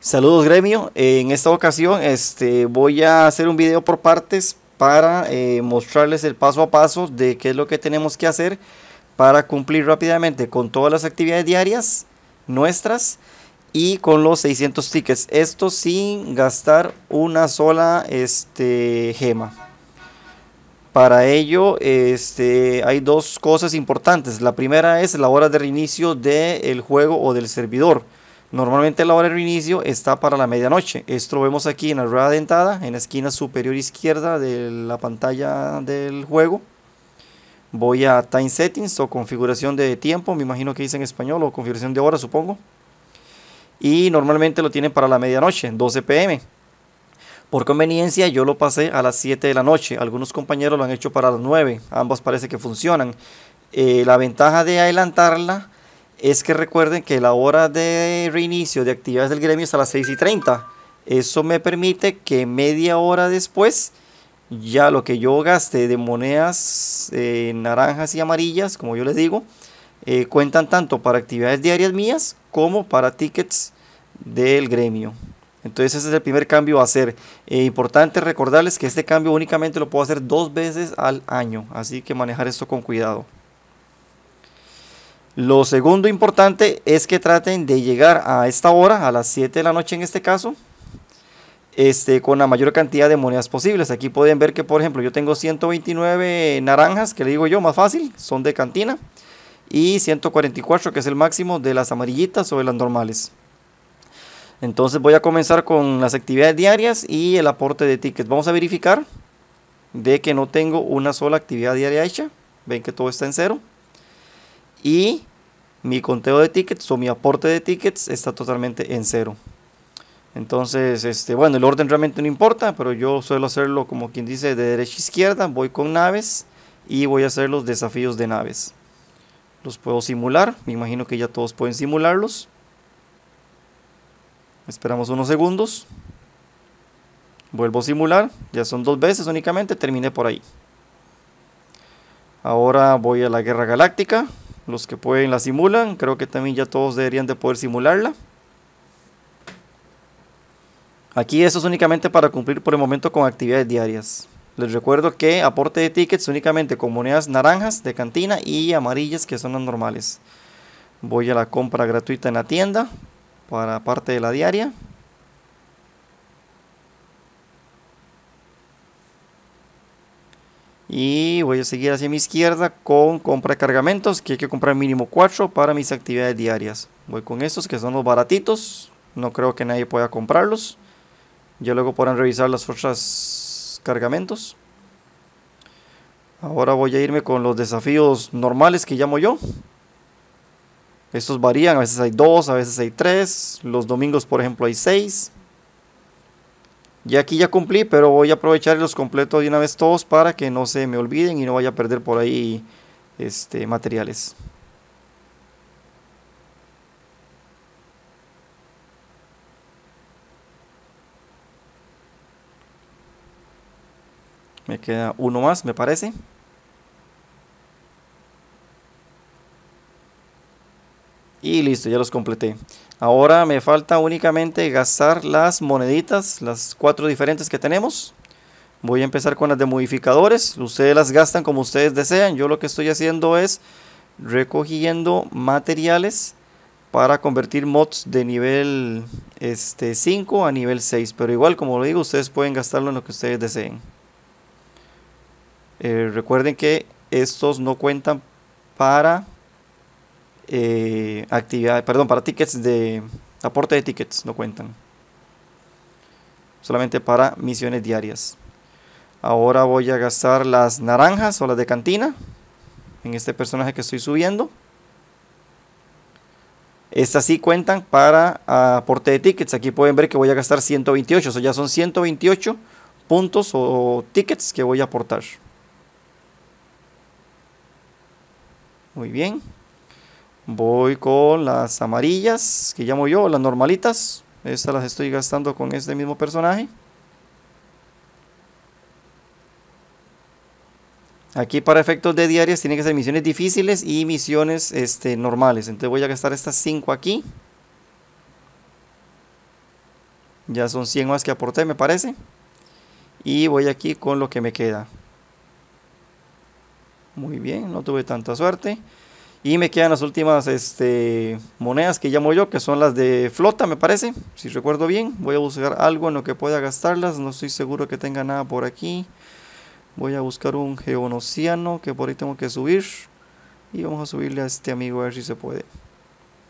Saludos gremio, eh, en esta ocasión este, voy a hacer un video por partes para eh, mostrarles el paso a paso de qué es lo que tenemos que hacer para cumplir rápidamente con todas las actividades diarias nuestras y con los 600 tickets. Esto sin gastar una sola este, gema. Para ello este, hay dos cosas importantes. La primera es la hora de reinicio del juego o del servidor Normalmente la hora de reinicio está para la medianoche. Esto lo vemos aquí en la rueda dentada, en la esquina superior izquierda de la pantalla del juego. Voy a Time Settings o configuración de tiempo, me imagino que dice en español, o configuración de hora, supongo. Y normalmente lo tienen para la medianoche, 12 pm. Por conveniencia yo lo pasé a las 7 de la noche. Algunos compañeros lo han hecho para las 9. Ambas parece que funcionan. Eh, la ventaja de adelantarla es que recuerden que la hora de reinicio de actividades del gremio es a las 6 y 30. Eso me permite que media hora después, ya lo que yo gaste de monedas eh, naranjas y amarillas, como yo les digo, eh, cuentan tanto para actividades diarias mías como para tickets del gremio. Entonces ese es el primer cambio a hacer. Eh, importante recordarles que este cambio únicamente lo puedo hacer dos veces al año, así que manejar esto con cuidado. Lo segundo importante es que traten de llegar a esta hora, a las 7 de la noche en este caso, este, con la mayor cantidad de monedas posibles. Aquí pueden ver que, por ejemplo, yo tengo 129 naranjas, que le digo yo, más fácil, son de cantina, y 144, que es el máximo de las amarillitas o de las normales. Entonces voy a comenzar con las actividades diarias y el aporte de tickets. Vamos a verificar de que no tengo una sola actividad diaria hecha. Ven que todo está en cero. Y mi conteo de tickets o mi aporte de tickets está totalmente en cero. Entonces, este, bueno, el orden realmente no importa, pero yo suelo hacerlo como quien dice de derecha a izquierda, voy con naves y voy a hacer los desafíos de naves. Los puedo simular, me imagino que ya todos pueden simularlos. Esperamos unos segundos. Vuelvo a simular, ya son dos veces únicamente, terminé por ahí. Ahora voy a la Guerra Galáctica. Los que pueden la simulan. Creo que también ya todos deberían de poder simularla. Aquí eso es únicamente para cumplir por el momento con actividades diarias. Les recuerdo que aporte de tickets únicamente con monedas naranjas de cantina y amarillas que son las normales. Voy a la compra gratuita en la tienda para parte de la diaria. Y voy a seguir hacia mi izquierda con compra de cargamentos, que hay que comprar mínimo 4 para mis actividades diarias. Voy con estos que son los baratitos, no creo que nadie pueda comprarlos. Ya luego podrán revisar las otras cargamentos. Ahora voy a irme con los desafíos normales que llamo yo. Estos varían, a veces hay 2, a veces hay 3. Los domingos, por ejemplo, hay 6. Y aquí ya cumplí, pero voy a aprovechar los completo de una vez todos para que no se me olviden y no vaya a perder por ahí este, materiales. Me queda uno más, me parece. Y listo, ya los completé. Ahora me falta únicamente gastar las moneditas, las cuatro diferentes que tenemos. Voy a empezar con las de modificadores. Ustedes las gastan como ustedes desean. Yo lo que estoy haciendo es recogiendo materiales para convertir mods de nivel este, 5 a nivel 6. Pero igual, como lo digo, ustedes pueden gastarlo en lo que ustedes deseen. Eh, recuerden que estos no cuentan para eh, actividades, perdón, para tickets de aporte de tickets no cuentan. Solamente para misiones diarias. Ahora voy a gastar las naranjas o las de cantina en este personaje que estoy subiendo. Estas sí cuentan para aporte de tickets. Aquí pueden ver que voy a gastar 128. sea ya son 128 puntos o tickets que voy a aportar. Muy bien. Voy con las amarillas, que llamo yo, las normalitas. Estas las estoy gastando con este mismo personaje. Aquí para efectos de diarias Tienen que ser misiones difíciles y misiones este, normales. Entonces voy a gastar estas 5 aquí. Ya son 100 más que aporté, me parece. Y voy aquí con lo que me queda. Muy bien, no tuve tanta suerte. Y me quedan las últimas este, monedas que llamo yo, que son las de flota, me parece. Si recuerdo bien, voy a buscar algo en lo que pueda gastarlas. No estoy seguro que tenga nada por aquí. Voy a buscar un geonociano que por ahí tengo que subir. Y vamos a subirle a este amigo a ver si se puede.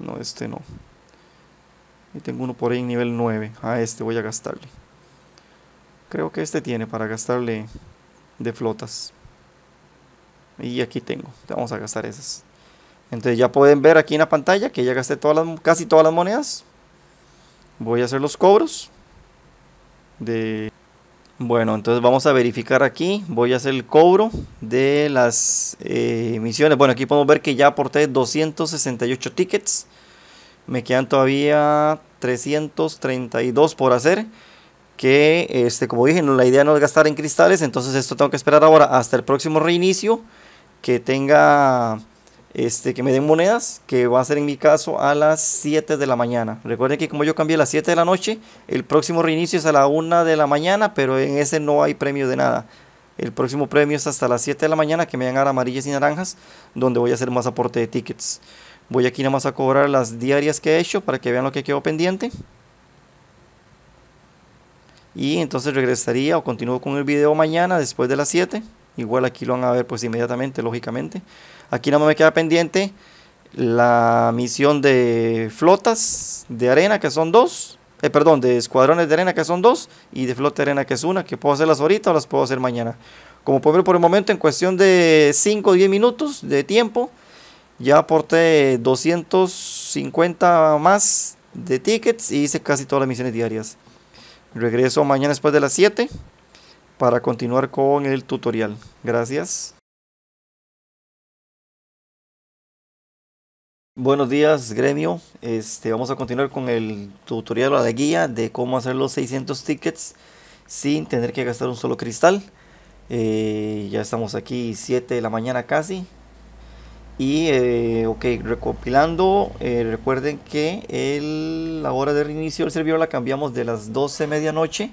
No, este no. Y tengo uno por ahí en nivel 9. A este voy a gastarle. Creo que este tiene para gastarle de flotas. Y aquí tengo. Vamos a gastar esas. Entonces ya pueden ver aquí en la pantalla que ya gasté todas casi todas las monedas. Voy a hacer los cobros. De... Bueno, entonces vamos a verificar aquí. Voy a hacer el cobro de las eh, emisiones. misiones. Bueno, aquí podemos ver que ya aporté 268 tickets. Me quedan todavía 332 por hacer. Que, este, como dije, no, la idea no es gastar en cristales. Entonces esto tengo que esperar ahora hasta el próximo reinicio. Que tenga este, que me den monedas, que va a ser en mi caso a las 7 de la mañana. Recuerden que como yo cambié a las 7 de la noche, el próximo reinicio es a la 1 de la mañana, pero en ese no hay premio de nada. El próximo premio es hasta las 7 de la mañana, que me dan a amarillas y naranjas, donde voy a hacer más aporte de tickets. Voy aquí nada más a cobrar las diarias que he hecho para que vean lo que quedó pendiente. Y entonces regresaría o continúo con el video mañana después de las 7. Igual aquí lo van a ver pues inmediatamente, lógicamente. Aquí nada más me queda pendiente la misión de flotas de arena, que son dos. Eh, perdón, de escuadrones de arena, que son dos. Y de flota de arena, que es una. Que puedo hacerlas ahorita o las puedo hacer mañana. Como pueden ver por el momento, en cuestión de 5 o 10 minutos de tiempo, ya aporté 250 más de tickets y hice casi todas las misiones diarias. Regreso mañana después de las 7 para continuar con el tutorial. Gracias. Buenos días gremio, este, vamos a continuar con el tutorial o la guía de cómo hacer los 600 tickets sin tener que gastar un solo cristal. Eh, ya estamos aquí 7 de la mañana casi. Y eh, ok, recopilando, eh, recuerden que la hora de reinicio del servidor la cambiamos de las 12 medianoche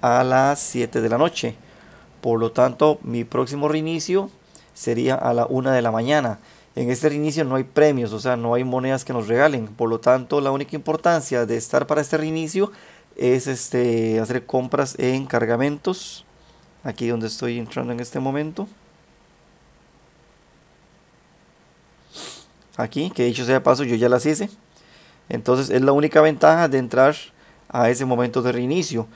a las 7 de la noche. Por lo tanto, mi próximo reinicio sería a la 1 de la mañana. En este reinicio no hay premios, o sea, no hay monedas que nos regalen. Por lo tanto, la única importancia de estar para este reinicio es este, hacer compras e en cargamentos. Aquí donde estoy entrando en este momento. Aquí, que dicho sea paso, yo ya las hice. Entonces es la única ventaja de entrar a ese momento de reinicio.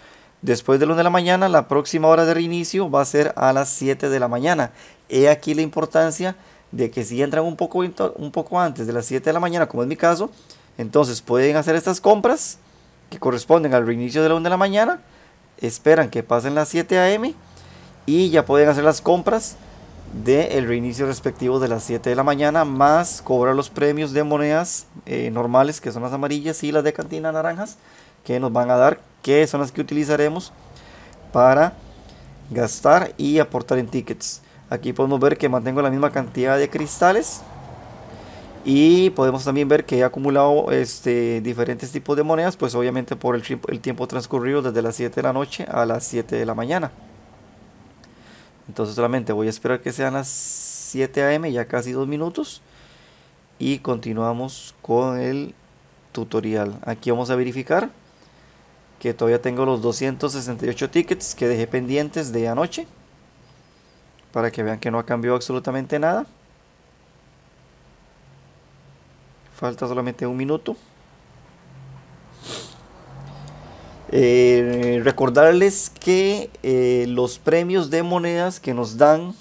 Después de la 1 de la mañana, la próxima hora de reinicio va a ser a las 7 de la mañana. He aquí la importancia de que si entran un poco, un poco antes de las 7 de la mañana, como es mi caso, entonces pueden hacer estas compras que corresponden al reinicio de la 1 de la mañana, esperan que pasen las 7 a.m. y ya pueden hacer las compras del reinicio respectivo de las 7 de la mañana, más cobrar los premios de monedas eh, normales, que son las amarillas, y las de cantina naranjas, que nos van a dar, que son las que utilizaremos para gastar y aportar en tickets. Aquí podemos ver que mantengo la misma cantidad de cristales. Y podemos también ver que he acumulado este, diferentes tipos de monedas, pues obviamente por el, el tiempo transcurrido desde las 7 de la noche a las 7 de la mañana. Entonces solamente voy a esperar que sean las 7 a.m., ya casi dos minutos. Y continuamos con el tutorial. Aquí vamos a verificar que todavía tengo los 268 tickets que dejé pendientes de anoche. Para que vean que no ha cambiado absolutamente nada. Falta solamente un minuto. Eh, recordarles que eh, los premios de monedas que nos dan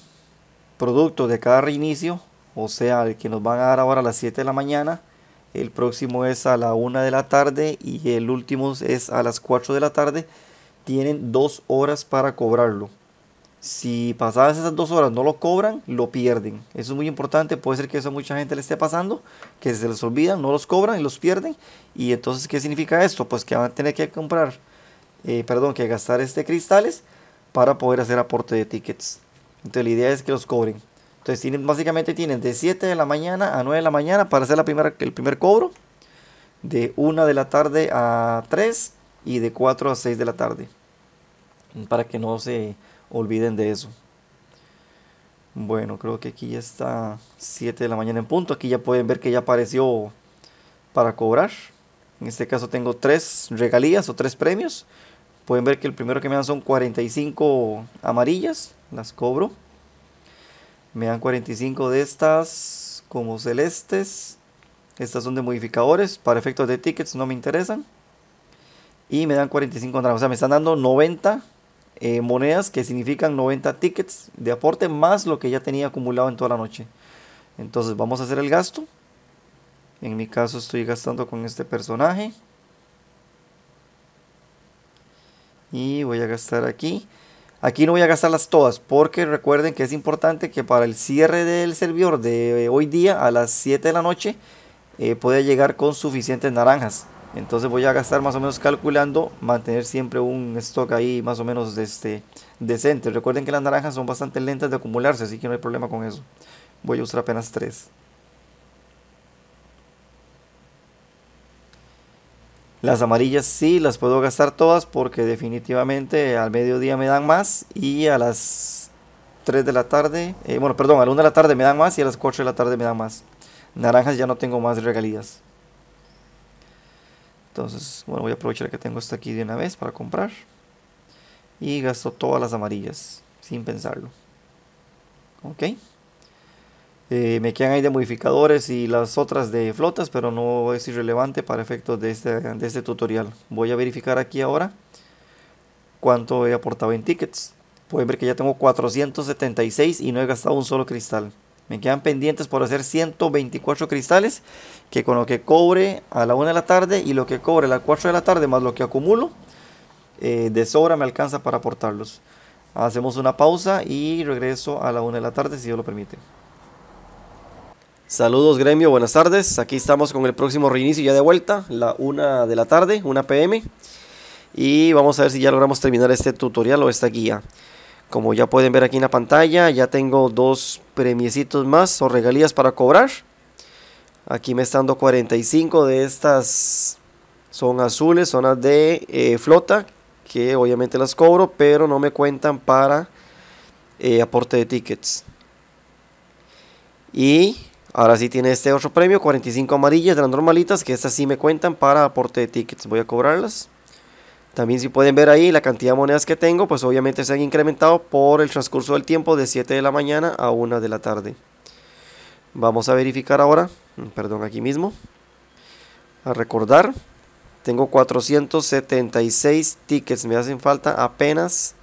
producto de cada reinicio, o sea, el que nos van a dar ahora a las 7 de la mañana, el próximo es a la 1 de la tarde y el último es a las 4 de la tarde, tienen dos horas para cobrarlo. Si pasadas esas dos horas no lo cobran, lo pierden. Eso es muy importante. Puede ser que eso a mucha gente le esté pasando, que se les olvidan, no los cobran y los pierden. Y entonces, ¿qué significa esto? Pues que van a tener que comprar, eh, perdón, que gastar este cristales para poder hacer aporte de tickets. Entonces, la idea es que los cobren. Entonces, tienen, básicamente tienen de 7 de la mañana a 9 de la mañana para hacer la primera, el primer cobro. De 1 de la tarde a 3 y de 4 a 6 de la tarde. Para que no se olviden de eso. Bueno, creo que aquí ya está 7 de la mañana en punto. Aquí ya pueden ver que ya apareció para cobrar. En este caso tengo tres regalías o tres premios. Pueden ver que el primero que me dan son 45 amarillas. Las cobro. Me dan 45 de estas como celestes. Estas son de modificadores. Para efectos de tickets no me interesan. Y me dan 45 naranjas. O sea, me están dando 90 eh, monedas que significan 90 tickets de aporte más lo que ya tenía acumulado en toda la noche. Entonces vamos a hacer el gasto. En mi caso estoy gastando con este personaje. Y voy a gastar aquí. Aquí no voy a gastarlas todas porque recuerden que es importante que para el cierre del servidor de hoy día a las 7 de la noche eh, pueda llegar con suficientes naranjas. Entonces voy a gastar más o menos calculando, mantener siempre un stock ahí más o menos este, decente. Recuerden que las naranjas son bastante lentas de acumularse, así que no hay problema con eso. Voy a usar apenas 3. Las amarillas sí las puedo gastar todas porque definitivamente al mediodía me dan más y a las 3 de la tarde, eh, bueno, perdón, a las 1 de la tarde me dan más y a las 4 de la tarde me dan más. Naranjas ya no tengo más regalías. Entonces, bueno, voy a aprovechar que tengo esta aquí de una vez para comprar. Y gasto todas las amarillas, sin pensarlo. Ok. Eh, me quedan ahí de modificadores y las otras de flotas, pero no es irrelevante para efectos de este, de este tutorial. Voy a verificar aquí ahora cuánto he aportado en tickets. Pueden ver que ya tengo 476 y no he gastado un solo cristal. Me quedan pendientes por hacer 124 cristales, que con lo que cobre a la 1 de la tarde y lo que cobre a las 4 de la tarde más lo que acumulo, eh, de sobra me alcanza para aportarlos. Hacemos una pausa y regreso a la 1 de la tarde, si Dios lo permite. Saludos gremio, buenas tardes. Aquí estamos con el próximo reinicio ya de vuelta, la 1 de la tarde, 1 pm. Y vamos a ver si ya logramos terminar este tutorial o esta guía. Como ya pueden ver aquí en la pantalla, ya tengo dos premiecitos más o regalías para cobrar. Aquí me están dando 45 de estas. Son azules, son las de eh, flota, que obviamente las cobro, pero no me cuentan para eh, aporte de tickets. Y ahora sí tiene este otro premio, 45 amarillas de las normalitas, que estas sí me cuentan para aporte de tickets. Voy a cobrarlas. También si pueden ver ahí la cantidad de monedas que tengo, pues obviamente se han incrementado por el transcurso del tiempo de 7 de la mañana a 1 de la tarde. Vamos a verificar ahora, mm, perdón, aquí mismo. A recordar, tengo 476 tickets, me hacen falta apenas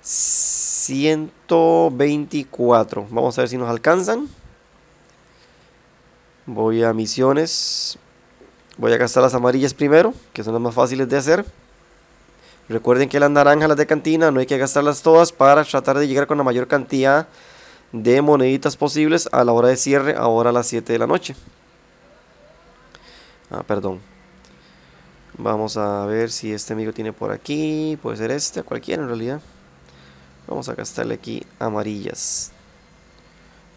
124. Vamos a ver si nos alcanzan. Voy a misiones. Voy a gastar las amarillas primero, que son las más fáciles de hacer. Recuerden que las naranjas, las de cantina, no hay que gastarlas todas para tratar de llegar con la mayor cantidad de moneditas posibles a la hora de cierre, ahora a las 7 de la noche. Ah, perdón. Vamos a ver si este amigo tiene por aquí. Puede ser este, cualquiera en realidad. Vamos a gastarle aquí amarillas.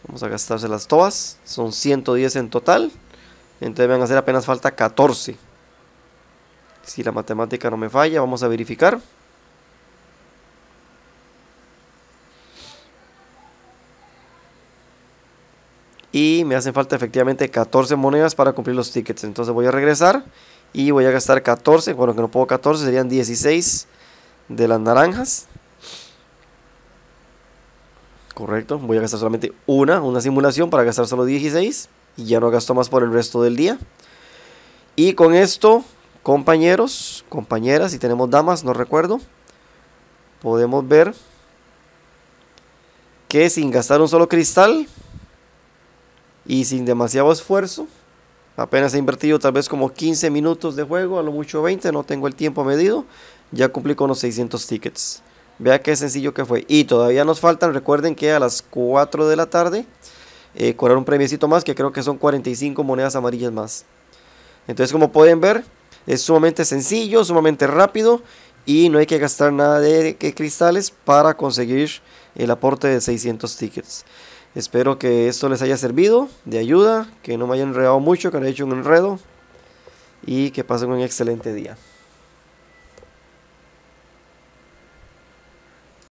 Vamos a gastárselas todas. Son 110 en total. Entonces van a hacer apenas falta 14. Si la matemática no me falla, vamos a verificar. Y me hacen falta efectivamente 14 monedas para cumplir los tickets. Entonces voy a regresar y voy a gastar 14. Bueno, que no puedo 14, serían 16 de las naranjas. Correcto, voy a gastar solamente una, una simulación para gastar solo 16 y ya no gasto más por el resto del día. Y con esto compañeros, compañeras, si tenemos damas, no recuerdo, podemos ver que sin gastar un solo cristal y sin demasiado esfuerzo, apenas he invertido tal vez como 15 minutos de juego, a lo mucho 20, no tengo el tiempo medido, ya cumplí con los 600 tickets. Vea qué sencillo que fue. Y todavía nos faltan, recuerden que a las 4 de la tarde eh, un premiecito más que creo que son 45 monedas amarillas más. Entonces como pueden ver, es sumamente sencillo, sumamente rápido y no hay que gastar nada de, cristales para conseguir el aporte de 600 tickets. Espero que esto les haya servido de ayuda, que no me hayan enredado mucho, que no haya hecho un enredo y que pasen un excelente día.